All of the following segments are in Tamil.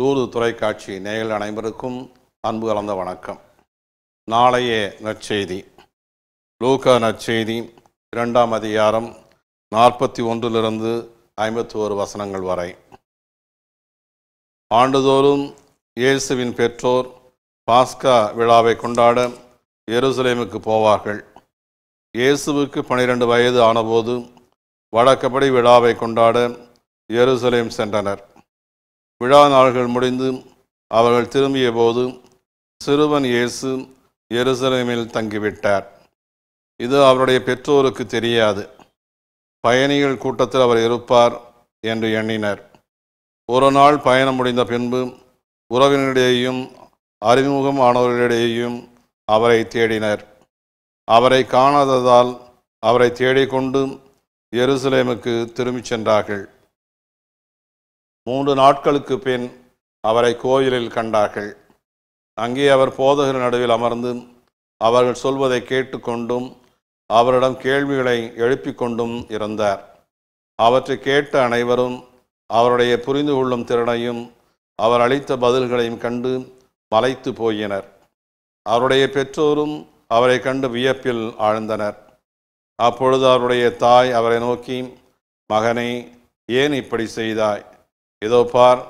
தூது தொலைக்காட்சி நேயர்கள் அனைவருக்கும் அன்பு கலந்த வணக்கம் நாளைய நற்செய்தி லூகா நற்செய்தி இரண்டாம் அதிகாரம் நாற்பத்தி ஒன்றிலிருந்து ஐம்பத்தி ஒரு வசனங்கள் வரை ஆண்டுதோறும் இயேசுவின் பெற்றோர் பாஸ்கா விழாவை கொண்டாட எருசலேமுக்கு போவார்கள் இயேசுவுக்கு பனிரெண்டு வயது ஆனபோது வழக்கப்படி விழாவை கொண்டாட எருசலேம் சென்றனர் விழா நாள்கள் முடிந்து அவர்கள் திரும்பிய போது சிறுவன் இயேசு எருசலேமில் தங்கிவிட்டார் இது அவருடைய பெற்றோருக்கு தெரியாது பயணிகள் கூட்டத்தில் அவர் இருப்பார் என்று எண்ணினர் ஒரு நாள் பயணம் முடிந்த பின்பு உறவினரிடையேயும் அறிமுகம் அவரை தேடினர் அவரை காணாததால் அவரை தேடிக்கொண்டு எருசலேமுக்கு திரும்பிச் சென்றார்கள் மூன்று நாட்களுக்கு பின் அவரை கோயிலில் கண்டார்கள் அங்கே அவர் போதகர் நடுவில் அமர்ந்து அவர்கள் சொல்வதை கேட்டுக்கொண்டும் அவரிடம் கேள்விகளை எழுப்பிக் கொண்டும் இருந்தார் அவற்றை கேட்ட அனைவரும் அவருடைய புரிந்து கொள்ளும் திறனையும் அவர் அளித்த பதில்களையும் கண்டு மலைத்து போயினர் அவருடைய பெற்றோரும் அவரை கண்டு வியப்பில் ஆழ்ந்தனர் அப்பொழுது அவருடைய தாய் அவரை நோக்கி மகனே ஏன் இப்படி செய்தாய் இதோ பார்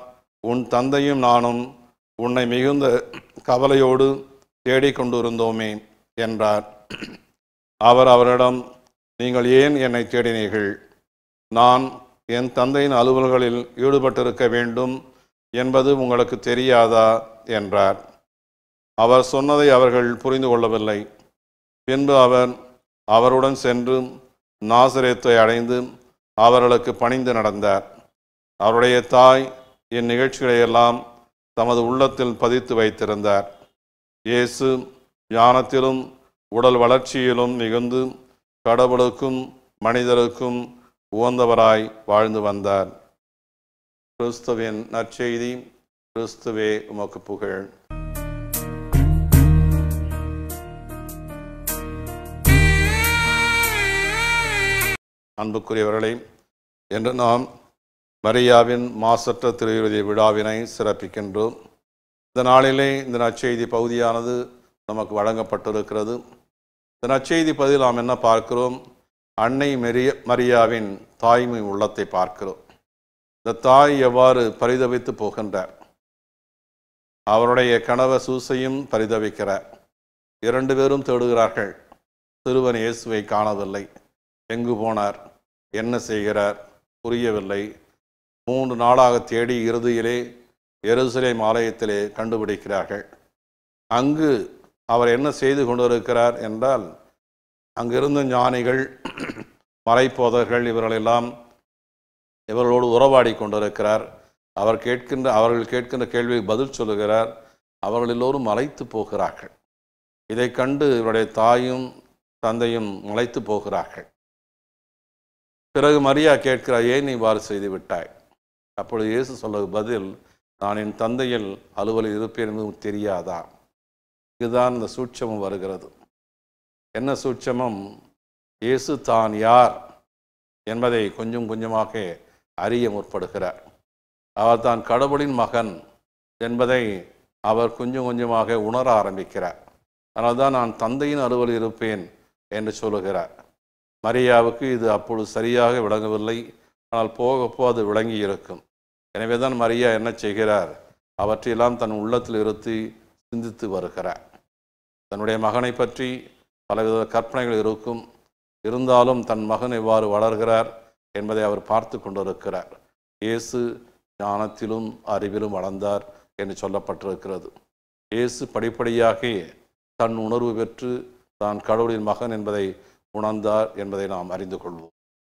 உன் தந்தையும் நானும் உன்னை மிகுந்த கவலையோடு தேடிக்கொண்டிருந்தோமே என்றார் அவர் அவரிடம் நீங்கள் ஏன் என்னை தேடினீர்கள் நான் என் தந்தையின் அலுவல்களில் ஈடுபட்டிருக்க வேண்டும் என்பது உங்களுக்கு தெரியாதா என்றார் அவர் சொன்னதை அவர்கள் புரிந்து கொள்ளவில்லை பின்பு அவர் அவருடன் சென்று நாசரேத்தை அடைந்து அவர்களுக்கு பணிந்து நடந்தார் அவருடைய தாய் இந்நிகழ்ச்சிகளையெல்லாம் தமது உள்ளத்தில் பதித்து வைத்திருந்தார் இயேசு ஞானத்திலும் உடல் வளர்ச்சியிலும் மிகுந்து கடவுளுக்கும் மனிதருக்கும் உகந்தவராய் வாழ்ந்து வந்தார் கிறிஸ்துவின் நற்செய்தி கிறிஸ்துவே உமக்கு புகழ் அன்புக்குரியவர்களே என்று நாம் மரியாவின் மாசற்ற திருவிருதி விழாவினை சிறப்பிக்கின்றோம் இந்த நாளிலே இந்த நற்செய்தி பகுதியானது நமக்கு வழங்கப்பட்டிருக்கிறது இந்த நற்செய்தி பதில் நாம் என்ன பார்க்கிறோம் அன்னை மெரிய மரியாவின் தாய்மை உள்ளத்தை பார்க்கிறோம் இந்த தாய் எவ்வாறு பரிதவித்து போகின்றார் அவருடைய கனவ சூசையும் பரிதவிக்கிறார் இரண்டு பேரும் தேடுகிறார்கள் சிறுவன் இயேசுவை காணவில்லை எங்கு போனார் என்ன செய்கிறார் புரியவில்லை மூன்று நாளாக தேடி இறுதியிலே எருசலேம் ஆலயத்திலே கண்டுபிடிக்கிறார்கள் அங்கு அவர் என்ன செய்து கொண்டிருக்கிறார் என்றால் அங்கிருந்த ஞானிகள் மறைப்போதர்கள் இவர்களெல்லாம் இவர்களோடு உறவாடி கொண்டிருக்கிறார் அவர் கேட்கின்ற அவர்கள் கேட்கின்ற கேள்விக்கு பதில் சொல்லுகிறார் அவர்கள் எல்லோரும் மலைத்து போகிறார்கள் இதை கண்டு இவருடைய தாயும் தந்தையும் மலைத்து போகிறார்கள் பிறகு மரியா கேட்கிறார் ஏன் நீ இவ்வாறு செய்து விட்டாய் அப்பொழுது இயேசு சொல்ல பதில் நான் என் தந்தையில் அலுவலில் இருப்பேன் என்பதும் தெரியாதா இதுதான் இந்த சூட்சமம் வருகிறது என்ன சூட்சமம் இயேசு தான் யார் என்பதை கொஞ்சம் கொஞ்சமாக அறிய முற்படுகிறார் அவர் தான் கடவுளின் மகன் என்பதை அவர் கொஞ்சம் கொஞ்சமாக உணர ஆரம்பிக்கிறார் அதனால் தான் நான் தந்தையின் அலுவல் இருப்பேன் என்று சொல்லுகிறார் மரியாவுக்கு இது அப்பொழுது சரியாக விளங்கவில்லை ஆனால் போகப்போ அது விளங்கி இருக்கும் எனவே தான் மரியா என்ன செய்கிறார் அவற்றையெல்லாம் தன் உள்ளத்தில் இருத்தி சிந்தித்து வருகிறார் தன்னுடைய மகனை பற்றி பலவித கற்பனைகள் இருக்கும் இருந்தாலும் தன் மகன் எவ்வாறு வளர்கிறார் என்பதை அவர் பார்த்து கொண்டிருக்கிறார் இயேசு ஞானத்திலும் அறிவிலும் வளர்ந்தார் என்று சொல்லப்பட்டிருக்கிறது இயேசு படிப்படியாக தன் உணர்வு பெற்று தான் கடவுளின் மகன் என்பதை உணர்ந்தார் என்பதை நாம் அறிந்து கொள்வோம்